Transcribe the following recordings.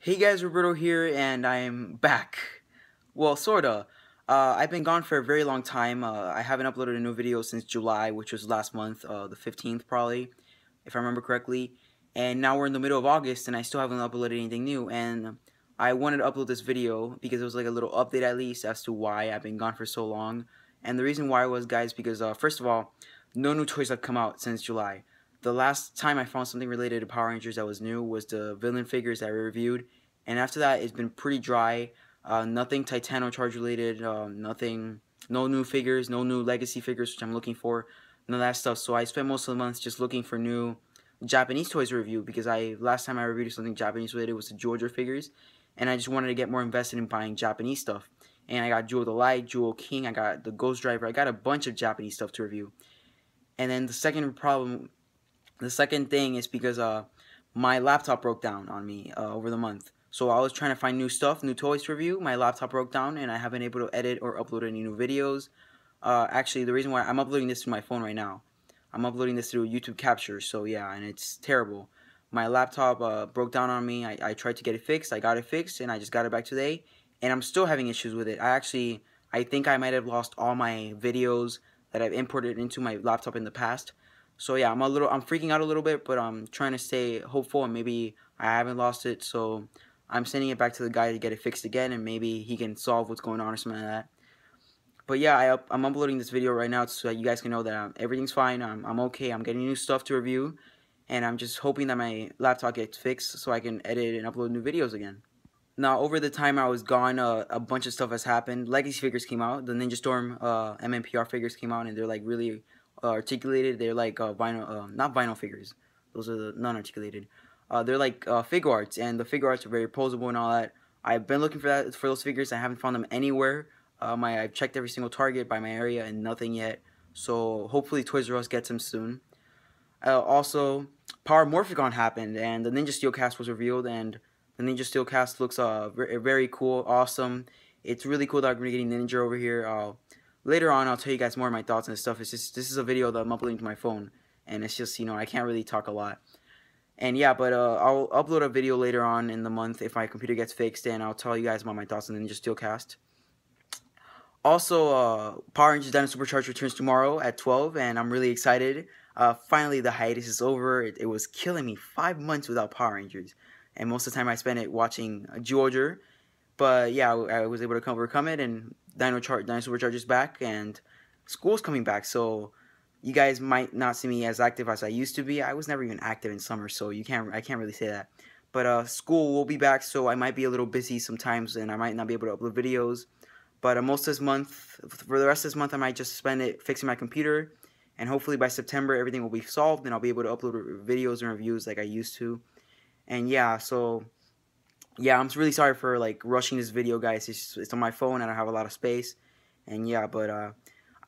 Hey guys, Roberto here, and I am back. Well, sorta. Uh, I've been gone for a very long time. Uh, I haven't uploaded a new video since July, which was last month, uh, the 15th probably, if I remember correctly. And now we're in the middle of August, and I still haven't uploaded anything new. And I wanted to upload this video because it was like a little update at least as to why I've been gone for so long. And the reason why was, guys, because uh, first of all, no new toys have come out since July the last time I found something related to Power Rangers that was new was the villain figures that I reviewed. And after that, it's been pretty dry. Uh, nothing Titano Charge related, uh, nothing, no new figures, no new legacy figures, which I'm looking for, none of that stuff. So I spent most of the month just looking for new Japanese toys to review because I last time I reviewed something Japanese related was the Georgia figures. And I just wanted to get more invested in buying Japanese stuff. And I got Jewel the Light, Jewel King, I got the Ghost Driver, I got a bunch of Japanese stuff to review. And then the second problem the second thing is because uh, my laptop broke down on me uh, over the month. So I was trying to find new stuff, new toys to review. My laptop broke down, and I haven't able to edit or upload any new videos. Uh, actually, the reason why I'm uploading this to my phone right now, I'm uploading this through YouTube Capture. So yeah, and it's terrible. My laptop uh, broke down on me. I, I tried to get it fixed. I got it fixed, and I just got it back today. And I'm still having issues with it. I actually, I think I might have lost all my videos that I've imported into my laptop in the past so yeah, I'm a little, I'm freaking out a little bit, but I'm trying to stay hopeful and maybe I haven't lost it. So I'm sending it back to the guy to get it fixed again and maybe he can solve what's going on or something like that. But yeah, I, I'm uploading this video right now so that you guys can know that I'm, everything's fine. I'm, I'm okay. I'm getting new stuff to review. And I'm just hoping that my laptop gets fixed so I can edit and upload new videos again. Now, over the time I was gone, uh, a bunch of stuff has happened. Legacy figures came out. The Ninja Storm uh, MNPR figures came out, and they're like really uh, articulated. They're like uh, vinyl, uh, not vinyl figures. Those are the non-articulated. Uh, they're like uh, figure arts, and the figure arts are very posable and all that. I've been looking for that for those figures. I haven't found them anywhere. Uh, I've checked every single Target by my area and nothing yet. So hopefully Toys R Us gets them soon. also, Power Morphicon happened, and the Ninja Steel cast was revealed, and the Ninja Steel cast looks uh, very cool, awesome. It's really cool that we're getting Ninja over here. Uh, later on I'll tell you guys more of my thoughts and stuff. It's just this is a video that I'm uploading to my phone, and it's just you know I can't really talk a lot. And yeah, but uh, I'll upload a video later on in the month if my computer gets fixed, and I'll tell you guys about my thoughts and then just Steelcast. Also, uh, Power Rangers Dinosaur Supercharge returns tomorrow at 12, and I'm really excited. Uh, finally, the hiatus is over. It, it, was killing me five months without Power Rangers, and most of the time I spent it watching Georgia. But yeah, I, I was able to overcome it, and Dino Char Dino Supercharger's back and school's coming back, so you guys might not see me as active as I used to be. I was never even active in summer, so you can't I can't really say that. But uh, school will be back, so I might be a little busy sometimes, and I might not be able to upload videos. But uh, most of this month, for the rest of this month, I might just spend it fixing my computer, and hopefully by September everything will be solved, and I'll be able to upload videos and reviews like I used to. And yeah, so yeah, I'm really sorry for like rushing this video, guys. It's, it's on my phone. I don't have a lot of space, and yeah, but uh,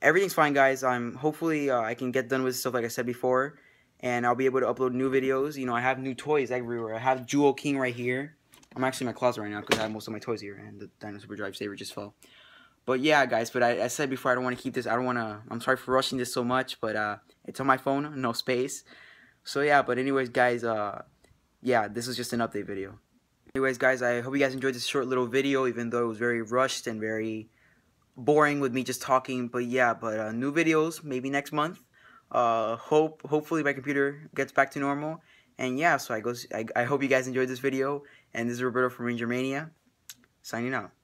everything's fine, guys. I'm hopefully uh, I can get done with stuff like I said before, and I'll be able to upload new videos. You know, I have new toys everywhere. I have Jewel King right here. I'm actually in my closet right now because I have most of my toys here, and the Dinosaur Drive Saver just fell. But yeah, guys. But I, I said before, I don't want to keep this. I don't want to. I'm sorry for rushing this so much, but uh, it's on my phone, no space. So yeah. But anyways, guys. Uh, yeah, this was just an update video. Anyways, guys, I hope you guys enjoyed this short little video, even though it was very rushed and very boring with me just talking. But yeah, but uh, new videos maybe next month. Uh, hope hopefully my computer gets back to normal. And yeah, so I go. I, I hope you guys enjoyed this video. And this is Roberto from Ranger Mania, signing out.